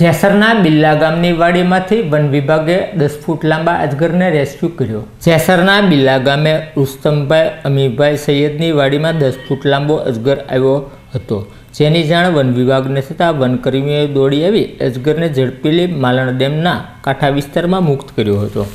જેસરના બિલ્લા ગામની વાડીમાંથી વન વિભાગે દસ ફૂટ લાંબા અજગરને રેસ્ક્યુ કર્યો જેસરના બિલ્લા ગામે રુસ્તમભાઈ અમીભાઈ સૈયદની વાડીમાં દસ ફૂટ લાંબો અજગર આવ્યો હતો જેની જાણ વન વિભાગને થતાં વનકર્મીઓએ દોડી આવી અજગરને ઝડપી લઈ માલણ ડેમના કાંઠા વિસ્તારમાં મુક્ત કર્યો હતો